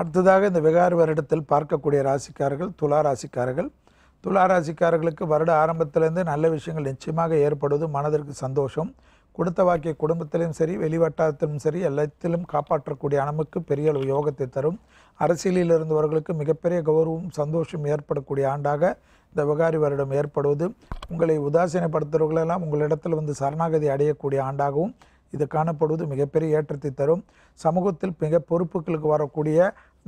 அடுத்ததாக இந்த விகார வருடத்தில் பார்க்கக்கூடிய ராசிக்காரர்கள் துலா ராசிக்காரர்கள் துலா ராசிக்காரர்களுக்கு வருட ஆரம்பத்திலேருந்து நல்ல விஷயங்கள் நிச்சயமாக ஏற்படுவது மனதிற்கு சந்தோஷம் கொடுத்த வாக்கிய குடும்பத்திலும் சரி வெளிவட்டாரத்திலும் சரி எல்லாத்திலும் காப்பாற்றக்கூடிய அளவுக்கு பெரிய அளவு யோகத்தை தரும் அரசியலில் இருந்தவர்களுக்கு மிகப்பெரிய கௌரவம் சந்தோஷம் ஏற்படக்கூடிய ஆண்டாக இந்த விகாரி வருடம் ஏற்படுவது உங்களை உதாசீனப்படுத்துகிறவர்களெல்லாம் உங்களிடத்தில் வந்து சரணாகதி அடையக்கூடிய ஆண்டாகவும் இது காணப்படுவது மிகப்பெரிய ஏற்றத்தை தரும் சமூகத்தில் மிக பொறுப்புகளுக்கு வரக்கூடிய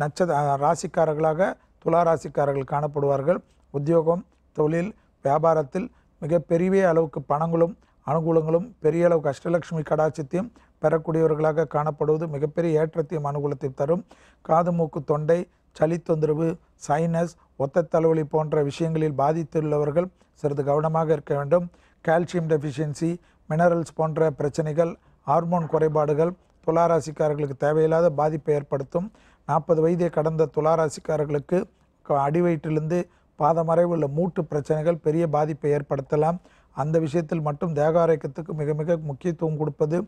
நட்சத ராசிக்காரர்களாக துலா ராசிக்காரர்கள் காணப்படுவார்கள் உத்தியோகம் தொழில் வியாபாரத்தில் மிகப்பெரிய அளவுக்கு பணங்களும் அனுகூலங்களும் பெரிய அளவுக்கு அஷ்டலட்சுமி கடாட்சத்தையும் பெறக்கூடியவர்களாக காணப்படுவது மிகப்பெரிய ஏற்றத்தையும் அனுகூலத்தை தரும் காது மூக்கு தொண்டை சளி தொந்தரவு சைனஸ் ஒத்த தலைவலி போன்ற விஷயங்களில் பாதித்துள்ளவர்கள் சிறிது கவனமாக இருக்க வேண்டும் கால்சியம் டெஃபிஷியன்சி மினரல்ஸ் போன்ற பிரச்சனைகள் ஹார்மோன் குறைபாடுகள் துளாராசிக்காரர்களுக்கு தேவையில்லாத பாதிப்பை ஏற்படுத்தும் நாற்பது வயதை கடந்த துளாராசிக்காரர்களுக்கு அடிவயிற்றிலிருந்து பாதமறை உள்ள மூட்டு பிரச்சனைகள் பெரிய பாதிப்பை ஏற்படுத்தலாம் அந்த விஷயத்தில் மட்டும் தேகாரோக்கியத்துக்கு மிக மிக முக்கியத்துவம் கொடுப்பது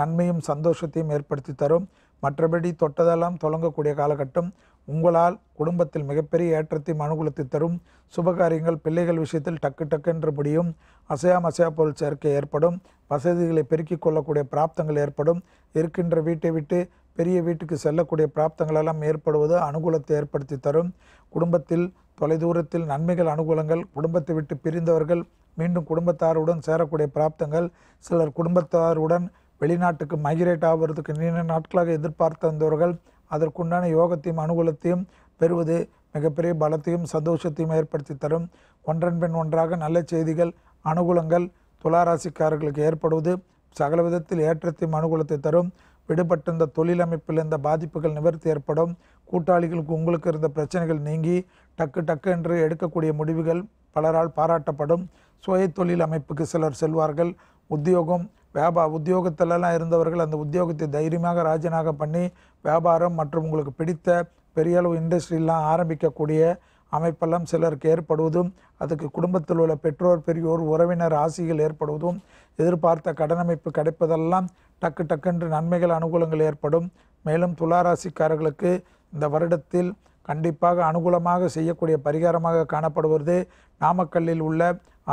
நன்மையும் சந்தோஷத்தையும் ஏற்படுத்தி தரும் மற்றபடி தொட்டதெல்லாம் தொடங்கக்கூடிய காலகட்டம் உங்களால் குடும்பத்தில் மிகப்பெரிய ஏற்றத்தையும் அனுகூலத்தை தரும் சுபகாரியங்கள் பிள்ளைகள் விஷயத்தில் டக்கு டக்குன்று முடியும் அசையாம் அசையா பொருள் சேர்க்கை ஏற்படும் வசதிகளை பெருக்கிக் கொள்ளக்கூடிய பிராப்தங்கள் ஏற்படும் இருக்கின்ற வீட்டை விட்டு பெரிய வீட்டுக்கு செல்லக்கூடிய பிராப்தங்களெல்லாம் ஏற்படுவது அனுகூலத்தை ஏற்படுத்தி தரும் குடும்பத்தில் தொலைதூரத்தில் நன்மைகள் அனுகூலங்கள் குடும்பத்தை விட்டு பிரிந்தவர்கள் மீண்டும் குடும்பத்தாருடன் சேரக்கூடிய பிராப்தங்கள் சிலர் குடும்பத்தாருடன் வெளிநாட்டுக்கு மைக்ரேட் ஆகிறதுக்கு நீண்ட நாட்களாக எதிர்பார்த்து வந்தவர்கள் அதற்குண்டான யோகத்தையும் அனுகூலத்தையும் பெறுவது மிகப்பெரிய பலத்தையும் சந்தோஷத்தையும் ஏற்படுத்தி தரும் ஒன்றன் பெண் ஒன்றாக நல்ல செய்திகள் அனுகூலங்கள் துளாராசிக்காரர்களுக்கு ஏற்படுவது சகல விதத்தில் ஏற்றத்தையும் அனுகூலத்தை தரும் விடுபட்டிருந்த தொழிலமைப்பில் இருந்த பாதிப்புகள் நிவர்த்தி ஏற்படும் கூட்டாளிகளுக்கு உங்களுக்கு இருந்த பிரச்சனைகள் நீங்கி டக்கு டக்கு என்று எடுக்கக்கூடிய முடிவுகள் பலரால் பாராட்டப்படும் சுய தொழில் அமைப்புக்கு சிலர் செல்வார்கள் உத்தியோகம் வியாபா உத்தியோகத்திலலாம் இருந்தவர்கள் அந்த உத்தியோகத்தை தைரியமாக ராஜனாக பண்ணி வியாபாரம் மற்றும் உங்களுக்கு பிடித்த பெரிய அளவு இண்டஸ்ட்ரியெலாம் ஆரம்பிக்கக்கூடிய அமைப்பெல்லாம் சிலருக்கு ஏற்படுவதும் அதுக்கு குடும்பத்தில் உள்ள பெற்றோர் பெரியோர் உறவினர் ஆசிகள் ஏற்படுவதும் எதிர்பார்த்த கடனமைப்பு கிடைப்பதெல்லாம் டக்கு டக்குன்று நன்மைகள் அனுகூலங்கள் ஏற்படும் மேலும் துளாராசிக்காரர்களுக்கு இந்த வருடத்தில் கண்டிப்பாக அனுகூலமாக செய்யக்கூடிய பரிகாரமாக காணப்படுவது நாமக்கல்லில் உள்ள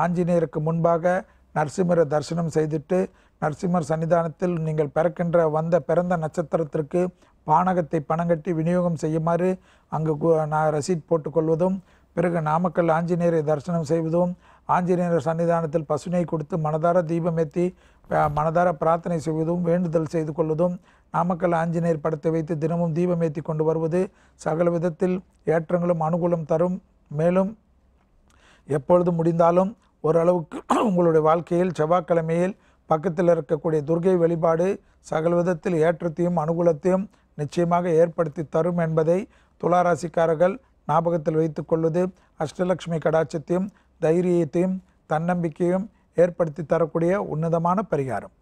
ஆஞ்சநேயருக்கு முன்பாக நரசிம்மரை தரிசனம் செய்துட்டு நரசிம்மர் சன்னிதானத்தில் நீங்கள் பிறக்கின்ற வந்த பிறந்த நட்சத்திரத்திற்கு பானகத்தை பணம் கட்டி விநியோகம் செய்யுமாறு அங்கு நான் ரசீட் போட்டுக்கொள்வதும் பிறகு நாமக்கல் ஆஞ்சநேயரை தரிசனம் செய்வதும் ஆஞ்சநேயர் சன்னிதானத்தில் பசுனை கொடுத்து மனதார தீபமேத்தி மனதார பிரார்த்தனை செய்வதும் வேண்டுதல் செய்து கொள்வதும் நாமக்கல் ஆஞ்சநேயர் படத்தை வைத்து தினமும் தீபமேத்தி கொண்டு வருவது சகல விதத்தில் ஏற்றங்களும் அனுகூலம் தரும் மேலும் எப்பொழுது முடிந்தாலும் ஓரளவுக்கு உங்களுடைய வாழ்க்கையில் செவ்வாய்க்கிழமையில் பக்கத்தில் இருக்கக்கூடிய துர்கை வழிபாடு சகல் விதத்தில் ஏற்றத்தையும் அனுகூலத்தையும் நிச்சயமாக ஏற்படுத்தி தரும் என்பதை துளாராசிக்காரர்கள் ஞாபகத்தில் வைத்துக்கொள்வது அஷ்டலக்ஷ்மி கடாட்சத்தையும் தைரியத்தையும் தன்னம்பிக்கையும் ஏற்படுத்தி தரக்கூடிய உன்னதமான பரிகாரம்